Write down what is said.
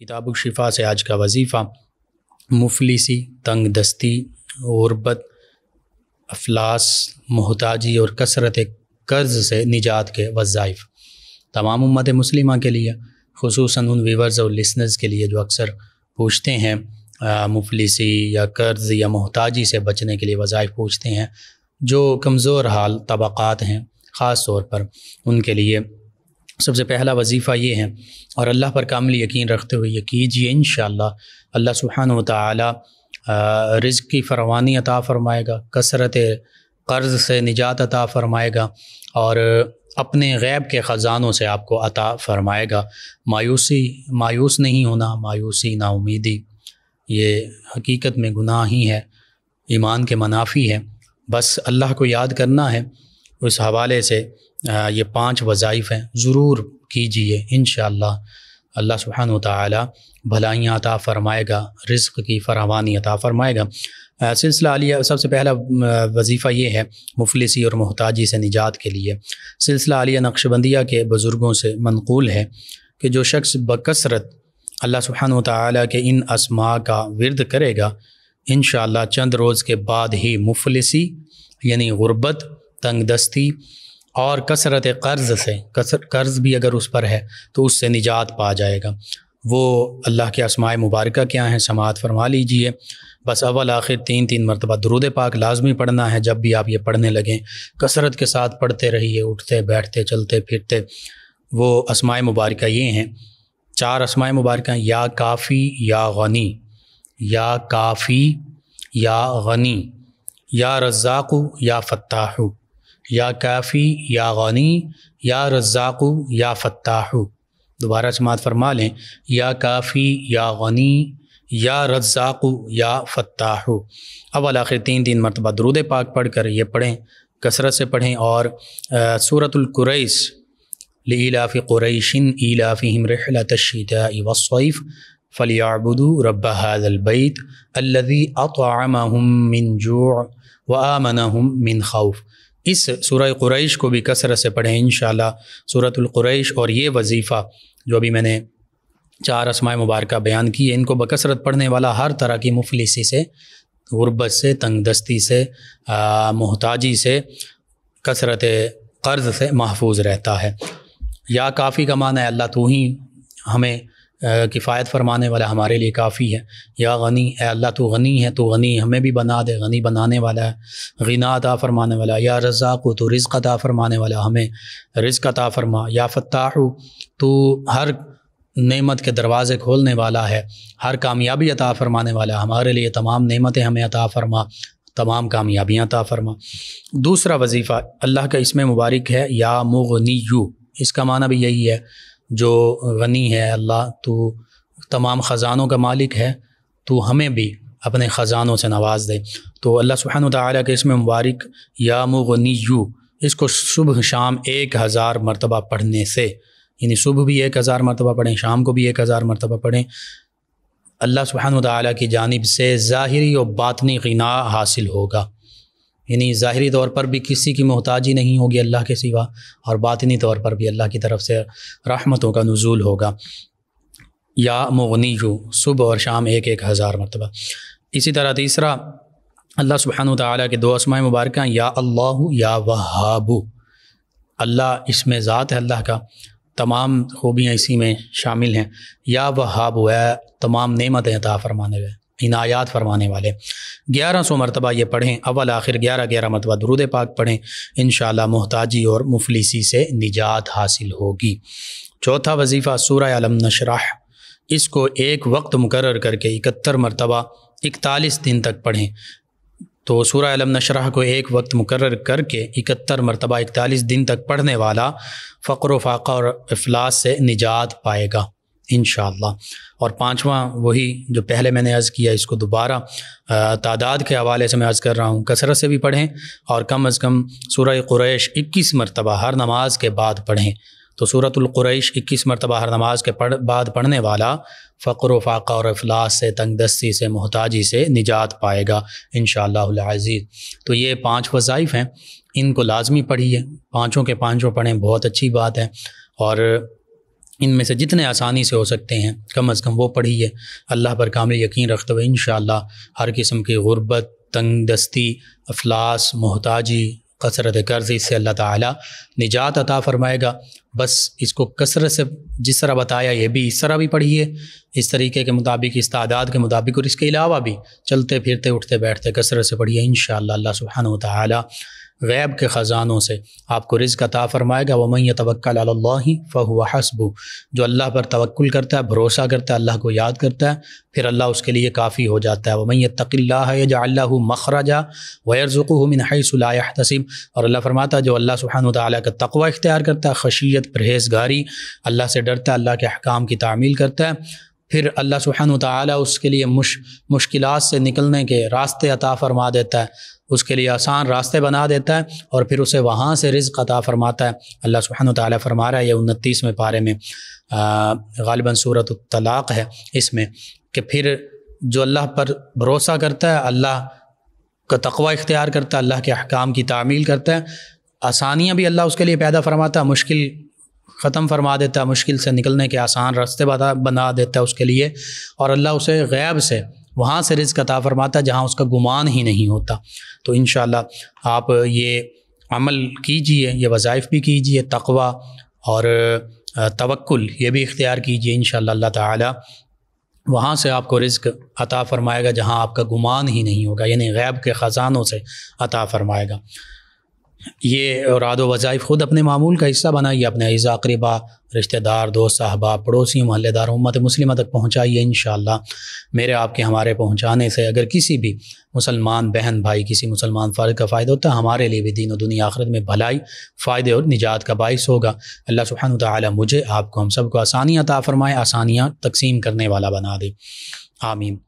किताब शिफा से आज का वजीफ़ा मुफलिसी तंग दस्ती गुरबत अफलास मोहताजी और कसरत कर्ज से निजात के वज़ाइफ तमाम उम्मत मुस्लिमा के लिए खसूस उन वीवर्स और लिसनर्स के लिए जो अक्सर पूछते हैं मुफलिसी या कर्ज या मोहताजी से बचने के लिए वज़ाइफ पूछते हैं जो कमज़ोर हाल तबक़ात हैं ख़ास तौर पर उनके लिए सबसे पहला वजीफ़ा ये है और अल्लाह पर कामिल यकीन रखते हुए ये कीजिए इन अल्लाह सुबहान ताली की फरवानी अता फ़रमाएगा कसरत कर्ज़ से निजात अता फ़रमाएगा और अपने गैब के ख़जानों से आपको अता फ़रमाएगा मायूसी मायूस नहीं होना मायूसी नाउमीदी ये हकीकत में गुनाह ही है ईमान के मनाफी है बस अल्लाह को याद करना है उस हवाले से ये पाँच वज़ाइफ हैं ज़रूर कीजिए इन अल्लाह सुबहान ताली भलाइयाँ अता फ़रमाएगा रिस्क की फरावानी अता फ़रमाएगा सिलसिला आलिया सबसे पहला वजीफ़ा ये है मुफलिसी और मोहताजी से निजात के लिए सिलसिला आलिया नक्शबंदिया के बुज़ुर्गों से मनकूल है कि जो शख्स बकसरत अल्लाह सुबहान ताली के इन असमा का विरद करेगा इन चंद रोज़ के बाद ही मुफलिसी यानी गुरबत तंगदस्ती और कसरत कर्ज़ से कसर कर्ज़ भी अगर उस पर है तो उससे निजात पा जाएगा वो अल्लाह के आसमाय मुबारक क्या हैं समात फरमा लीजिए बस अवल आखिर तीन तीन मरतबा दरुद पाक लाजमी पढ़ना है जब भी आप ये पढ़ने लगें कसरत के साथ पढ़ते रहिए उठते बैठते चलते फिरते वो आसमाय मुबारक ये हैं चार आसमाय मुबारक या काफ़ी या गनी या काफ़ी या गनी या रज़ाकु या फ़त्ताहू या काफ़ी या गनी या रज़ाकु या फ़त्ताहु दोबारा समात फरमा लें या काफ़ी या गनी या रज़ाकु या फ़त्ताहु अब आखिर तीन तीन मरतबा दरूद पाक पढ़ कर ये पढ़ें कसरत से पढ़ें और सूरतुल्कुरैस लाफ कुरैशिन ईलाफ़िम रहलतशीता वसैफ़ फ़लियाबुदू रब हादलबैत अल्लदी अतम मिन जू व आमन मिन खौफ़ इस सूरह क्रैश को भी कसरत से पढ़ें इन सूरतुल्कुरैश और ये वजीफ़ा जो अभी मैंने चार असमाय मुबारक बयान किए इनको बकसरत पढ़ने वाला हर तरह की मुफलिसी से गुरबत से तंग दस्ती से मोहताजी से कसरत कर्ज से महफूज रहता है या काफ़ी का माना है अल्लाह तू ही हमें किफ़ायत फरमाने वाला हमारे लिए काफ़ी है या गनी है अल्लाह तो गनी है तो गनी हमें भी बना दे गनी बनाने वाला है गना अता फ़रमाने वाला या को तो रिज़ अता फ़रमाने वाला हमें रिज़ अता फ़रमा या फ़ताह तो हर नेमत के दरवाज़े खोलने वाला है हर कामयाबी अता फ़रमाने वाला हमारे लिए तमाम नेमतें हमें अता फ़रमा तमाम कामयाबियाँ अता फ़रमा दूसरा वजीफ़ा अल्लाह का इसमें मुबारक है या मुगनी यू इसका माना भी यही है जो गनी है अल्लाह तो तमाम ख़जानों का मालिक है तो हमें भी अपने ख़जानों से नवाज दे तो अल्लाह सुबहान ताली के इसमें मुबारक या यू इसको सुबह शाम एक हज़ार मरतबा पढ़ने से यानी सुबह भी एक हज़ार मरतबा पढ़ें शाम को भी एक हज़ार मरतबा पढ़ें अल्लाह सुबहान ताली की जानब से ज़ाहरी और बातनी गना हासिल होगा यानी ज़ाहरी तौर पर भी किसी की मोहताज ही नहीं होगी अल्लाह के सिवा और बातनी तौर पर भी अल्लाह की तरफ से रहमतों का नज़ूल होगा या मगनी यू सुबह और शाम एक एक हज़ार मरतबा इसी तरह तीसरा अल्लाह सुबहान ताली के दो आसमाय मुबारक या अल्लाह या वहाबू अल्लाह इसमें ज़ात है अल्लाह का तमाम खूबियाँ इसी में शामिल हैं या वहाब है तमाम नेमतें अता फरमाने गए इनायात फरमाने वाले ग्यारह सौ मरतबा ये पढ़ें अव्वल आखिर ग्यारह ग्यारह मरतबा दरुद पाक पढ़ें इन मोहताजी और मुफलिसी से निजात हासिल होगी चौथा वजीफ़ा सूर्य आलम नशराह इसको एक वक्त मुकर करके इकहत्तर मरतबा इकतालीस दिन तक पढ़ें तो सूर्य आलम नशराह को एक वक्त मुकर करके इकहत्तर मरतबा इकतालीस दिन तक पढ़ने वाला फ़क्र फाका और अफलास से निजात पाएगा इन और पाँचवा वही जो पहले मैंने अर्ज़ किया इसको दोबारा तादाद के हवाले से मैं अर्ज़ कर रहा हूँ कसरत से भी पढ़ें और कम अज़ कम सूर क्रैश इक्कीस मरतबा हर नमाज के बाद पढ़ें तो सूरतुल्कुरैश इक्कीस मरतबा हर नमाज के पढ़ बाद पढ़ने वाला फ़क्र फ़ाक़ा और अफलास से तंगदस्ती से मोहताजी से निजात पाएगा इन शज़ीज़ तो ये पाँच वज़ाइफ़ हैं इनको लाजमी पढ़िए पाँचों के पाँचों पढ़ें बहुत अच्छी बात है और इनमें से जितने आसानी से हो सकते हैं कम अज़ कम वो पढ़िए अल्लाह पर कामिल यकीन रखते हुए इन हर किस्म की गुरबत तंग दस्ती अफलास मोहताजी कसरत कर्ज़ इससे अल्लाह ताला निजात अता फ़रमाएगा बस इसको कसरत से जिस तरह बताया ये भी इस तरह भी पढ़िए इस तरीके के मुताबिक इस तादाद के मुताबिक और इसके अलावा भी चलते फिरते उठते बैठते कसरत से पढ़िए इन शाह सुबहान तला गैब के ख़ज़ानों से आपको रिज़ अता फ़रमाएगा वमैया तवक्ल फ़हुआ हसबू जो अल्लाह पर तवक्ल करता है भरोसा करता है अल्लाह को याद करता है फिर अल्लाह उसके लिए काफ़ी हो जाता है वमैय तकिल्ला या मखराजा वयरज़ुक़ मिन तसीम और अल्लाह फरमाता जो अल्लाह सुबहान तला का तकवा इख्तियार करता है खशियत परहेजगारी अल्लाह से डरता है अल्लाह के अहकाम की तामील करता है फिर अल्लाह सुबहान ताली उसके लिए मुश मुश्किल से निकलने के रास्ते अता फरमा देता है उसके लिए आसान रास्ते बना देता है और फिर उसे वहाँ से रिज़ अता फ़रमाता है अल्लाह सुबहान ताली फ़रमा रहा है यह उनतीसवें पारे में गालिबा सूरत तलाक़ है इसमें कि फिर जो अल्लाह पर भरोसा करता है अल्लाह का तकवा इख्तियार करता है अल्लाह के अहकाम की तामील करता है आसानियाँ भी अल्लाह उसके लिए पैदा फरमाता है मुश्किल ख़त्म फरमा देता है मुश्किल से निकलने के आसान रास्ते बना देता है उसके लिए और अल्लाह उसे गैब से वहाँ से रिज अता फरमाता जहाँ उसका गुमान ही नहीं होता तो इन आप ये अमल कीजिए ये वज़ाइफ़ भी कीजिए तकवा और तवक्ल ये भी इख्तियार कीजिए इन अल्लाह ताला वहाँ से आपको रिज्क अता फ़रमाएगा जहाँ आपका गुमान ही नहीं होगा यानी गैब के ख़जानों से अता फ़रमाएगा ये रादो वज़ाइफ ख़ुद अपने मामूल का हिस्सा बनाइए अपने अज़ा अकरबा रिश्तेदार दोस्त साहबा पड़ोसी महल्लेदार उम्मत मुस्लिम तक पहुँचाइए इन मेरे आपके हमारे पहुँचाने से अगर किसी भी मुसलमान बहन भाई किसी मुसलमान फ़र्द का फ़ायदा होता है हमारे लिए भी दीन और दुनिया आखिरत में भलाई फ़ायदे और निजात का बायस होगा अल्लाह सुबहान ताली मुझे आपको हम सबको आसानियाँ ताफ़रमाए आसानियाँ तकसीम करने वाला बना दे आमीन